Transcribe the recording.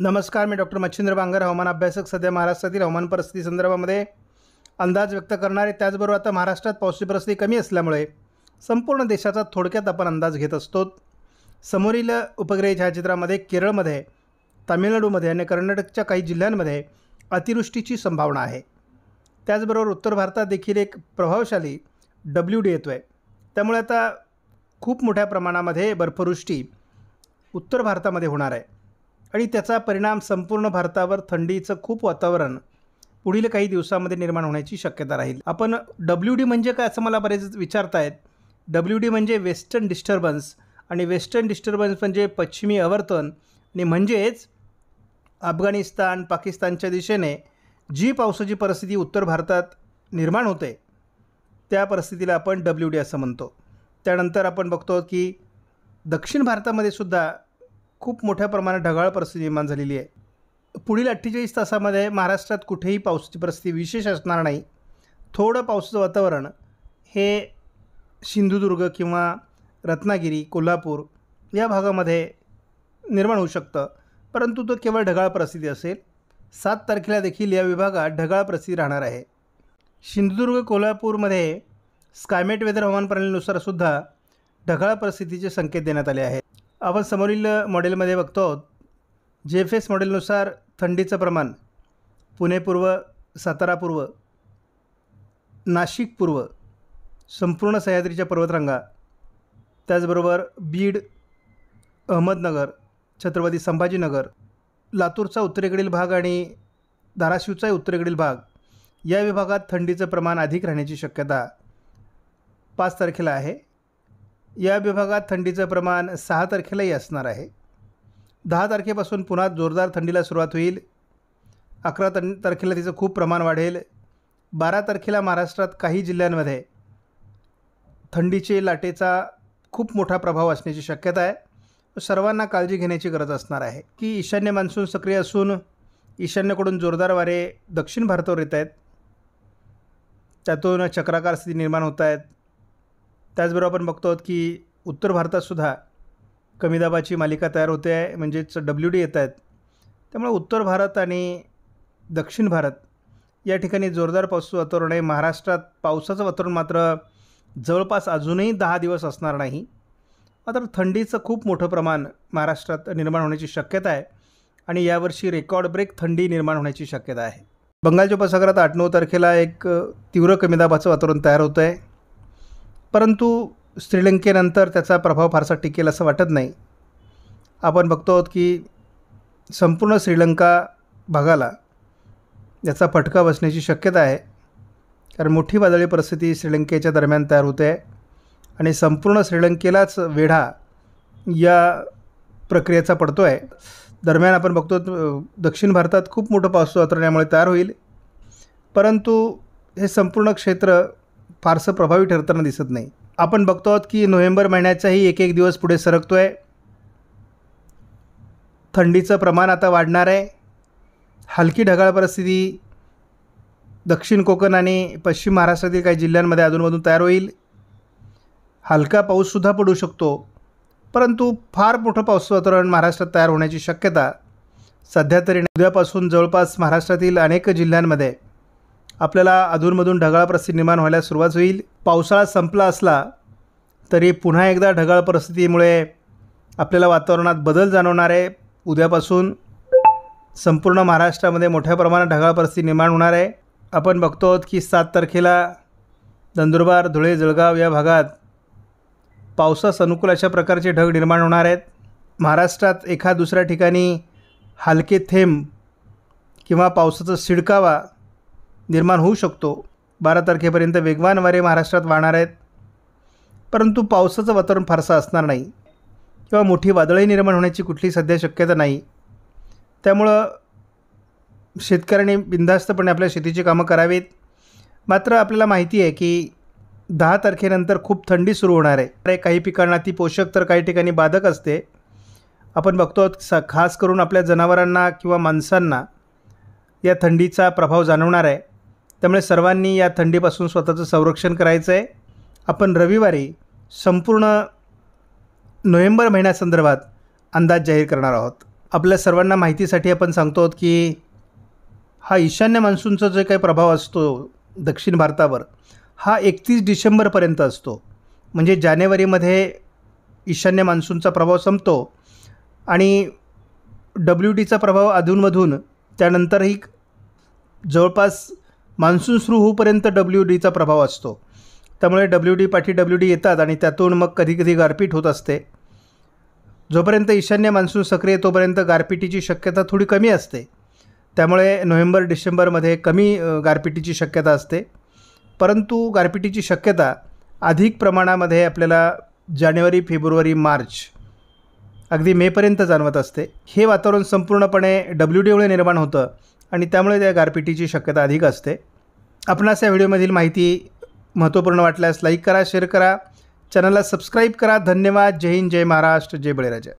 नमस्कार मी डॉक्टर मच्छिंद्र बांगर हवामान अभ्यासक सध्या महाराष्ट्रातील हवामान परिस्थिती संदर्भामध्ये अंदाज व्यक्त करणारे त्याचबरोबर आता महाराष्ट्रात पावसाची परिस्थिती कमी असल्यामुळे संपूर्ण देशाचा थोडक्यात आपण अंदाज घेत असतो समोरील उपग्रह छायाचित्रामध्ये केरळमध्ये तामिळनाडूमध्ये आणि कर्नाटकच्या काही जिल्ह्यांमध्ये अतिवृष्टीची संभावना आहे त्याचबरोबर उत्तर भारतात देखील एक प्रभावशाली डब्ल्यू डी येतो आहे त्यामुळे आता खूप मोठ्या प्रमाणामध्ये बर्फवृष्टी उत्तर भारतामध्ये होणार आहे आणि त्याचा परिणाम संपूर्ण भारतावर थंडीचं खूप वातावरण पुढील काही दिवसामध्ये निर्माण होण्याची शक्यता राहील आपण डब्ल्यू डी म्हणजे काय असं मला बरेच विचारतायत डब्ल्यू डी म्हणजे वेस्टर्न डिस्टर्बन्स आणि वेस्टर्न डिस्टर्बन्स म्हणजे पश्चिमी अवर्तन आणि म्हणजेच अफगाणिस्तान पाकिस्तानच्या दिशेने जी पावसाची परिस्थिती उत्तर भारतात निर्माण होते त्या परिस्थितीला आपण डब्ल्यू डी असं म्हणतो त्यानंतर आपण बघतो की दक्षिण भारतामध्ये सुद्धा खूप मोठ्या प्रमाणात ढगाळ परिस्थिती निर्माण झालेली आहे पुढील अठ्ठेचाळीस तासामध्ये महाराष्ट्रात कुठेही पावसाची परिस्थिती विशेष असणार नाही थोडं पावसाचं वातावरण हे सिंधुदुर्ग किंवा रत्नागिरी कोल्हापूर या भागामध्ये निर्माण होऊ शकतं परंतु तो केवळ ढगाळ परिस्थिती असेल सात तारखेला देखील या विभागात ढगाळ परिस्थिती राहणार आहे सिंधुदुर्ग कोल्हापूरमध्ये स्कायमेट वेदर हवामान प्रणालीनुसारसुद्धा ढगाळ परिस्थितीचे संकेत देण्यात आले आहेत आपण समोरील मॉडेलमध्ये बघतो जे एफ एस मॉडेलनुसार थंडीचं प्रमाण पुणे पूर्व सातारा पूर्व नाशिक पूर्व संपूर्ण सह्याद्रीच्या पर्वतरांगा त्याचबरोबर बीड अहमदनगर छत्रपती संभाजीनगर लातूरचा उत्तरेकडील भाग आणि धाराशिवचा उत्तरेकडील भाग या विभागात थंडीचं प्रमाण अधिक राहण्याची शक्यता पाच तारखेला आहे या विभागात थंडीचं प्रमाण सहा तारखेलाही असणार आहे दहा तारखेपासून पुन्हा जोरदार थंडीला सुरुवात होईल अकरा तं तारखेला तिचं खूप प्रमाण वाढेल बारा तारखेला महाराष्ट्रात काही जिल्ह्यांमध्ये थंडीचे लाटेचा खूप मोठा प्रभाव असण्याची शक्यता आहे सर्वांना काळजी घेण्याची गरज असणार आहे की ईशान्य मान्सून सक्रिय असून ईशान्यकडून जोरदार वारे दक्षिण भारतावर येत आहेत त्यातून चक्राकार स्थिती निर्माण होत आहेत त्याचबरोबर आपण बघतो आहोत की उत्तर भारतातसुद्धा कमी दाबाची मालिका तयार होते आहे म्हणजेच डब्ल्यू डी येत आहेत त्यामुळे उत्तर भारत आणि दक्षिण भारत या ठिकाणी जोरदार पाऊस वातावरण आहे महाराष्ट्रात पावसाचं वातावरण मात्र जवळपास अजूनही दहा दिवस असणार नाही मात्र थंडीचं खूप मोठं प्रमाण महाराष्ट्रात निर्माण होण्याची शक्यता आहे आणि यावर्षी रेकॉर्ड ब्रेक थंडी निर्माण होण्याची शक्यता आहे बंगालच्या उपसागरात आठ नऊ तारखेला एक तीव्र कमी दाबाचं वातावरण तयार होतं आहे परंतु श्रीलंकेनंतर त्याचा प्रभाव फारसा टिकेल असं वाटत नाही आपण बघतो आहोत की संपूर्ण श्रीलंका भागाला याचा फटका बसण्याची शक्यता आहे कारण मोठी वादळी परिस्थिती श्रीलंकेच्या दरम्यान तयार होते आणि संपूर्ण श्रीलंकेलाच वेढा या प्रक्रियेचा पडतो आहे दरम्यान आपण बघतो दक्षिण भारतात खूप मोठं पाऊस यामुळे तयार होईल परंतु हे संपूर्ण क्षेत्र फारसं प्रभावी ठरताना दिसत नाही आपण बघतो आहोत की नोव्हेंबर महिन्याचाही एक एक दिवस पुढे सरकतो आहे थंडीचं प्रमाण आता वाढणार आहे हलकी ढगाळ परिस्थिती दक्षिण कोकण आणि पश्चिम महाराष्ट्रातील काही जिल्ह्यांमध्ये अधूनमधून तयार होईल हलका पाऊससुद्धा पडू शकतो परंतु फार मोठं पाऊस वातावरण महाराष्ट्रात तयार होण्याची शक्यता सध्या तरी उद्यापासून जवळपास महाराष्ट्रातील अनेक जिल्ह्यांमध्ये आपल्याला अधूनमधून ढगाळ परिस्थिती निर्माण व्हायला सुरुवात होईल पावसाळा संपला असला तरी पुन्हा एकदा ढगाळ परिस्थितीमुळे आपल्याला वातावरणात बदल जाणवणार आहे उद्यापासून संपूर्ण महाराष्ट्रामध्ये मोठ्या प्रमाणात ढगाळ परिस्थिती निर्माण होणार आहे आपण बघतो आहोत की सात तारखेला नंदुरबार धुळे जळगाव या भागात पावसास अनुकूल अशा प्रकारचे ढग निर्माण होणार आहेत महाराष्ट्रात एका दुसऱ्या ठिकाणी हलके थेंब किंवा पावसाचा शिडकावा निर्माण होऊ शकतो बारा तारखेपर्यंत वेगवान वारे महाराष्ट्रात वाहणार आहेत परंतु पावसाचं वातावरण फारसं असणार नाही किंवा मोठी वादळही निर्माण होण्याची कुठली सध्या शक्यता नाही त्यामुळं शेतकऱ्यांनी बिनधास्तपणे आपल्या शेतीची कामं करावीत मात्र आपल्याला माहिती आहे की दहा तारखेनंतर खूप थंडी सुरू होणार आहे काही पिकांना ती पोषक तर काही ठिकाणी बाधक असते आपण बघतो स खास करून आपल्या जनावरांना किंवा माणसांना या थंडीचा प्रभाव जाणवणार आहे त्यामुळे सर्वांनी या थंडीपासून स्वतःचं संरक्षण करायचं आहे आपण रविवारी संपूर्ण नोव्हेंबर महिन्यासंदर्भात अंदाज जाहीर करणार आहोत आपल्या सर्वांना माहितीसाठी आपण सांगतो आहोत की हा ईशान्य मान्सूनचा जो काही प्रभाव असतो दक्षिण भारतावर हा एकतीस डिसेंबरपर्यंत असतो म्हणजे जानेवारीमध्ये ईशान्य मान्सूनचा प्रभाव संपतो आणि डब्ल्यू डीचा प्रभाव अधूनमधून त्यानंतरही जवळपास मान्सून सुरू होऊपर्यंत डब्ल्यू डीचा प्रभाव असतो त्यामुळे डब्ल्यू डी पाठी डब्ल्यू डी येतात आणि त्यातून मग कधी कधी गारपीट होत असते जोपर्यंत ईशान्य मान्सून सक्रिय तोपर्यंत गारपिटीची शक्यता थोडी कमी असते त्यामुळे नोव्हेंबर डिसेंबरमध्ये कमी गारपिटीची शक्यता असते परंतु गारपिटीची शक्यता अधिक प्रमाणामध्ये आपल्याला जानेवारी फेब्रुवारी मार्च अगदी मेपर्यंत जाणवत असते हे वातावरण संपूर्णपणे डब्ल्यू डीमुळे निर्माण होतं आणि त्यामुळे त्या गारपिटीची शक्यता अधिक असते आपणास या व्हिडिओमधील माहिती महत्त्वपूर्ण वाटल्यास लाईक करा शेअर करा चॅनलला सबस्क्राईब करा धन्यवाद जय हिंद जय महाराष्ट्र जय बळीराजा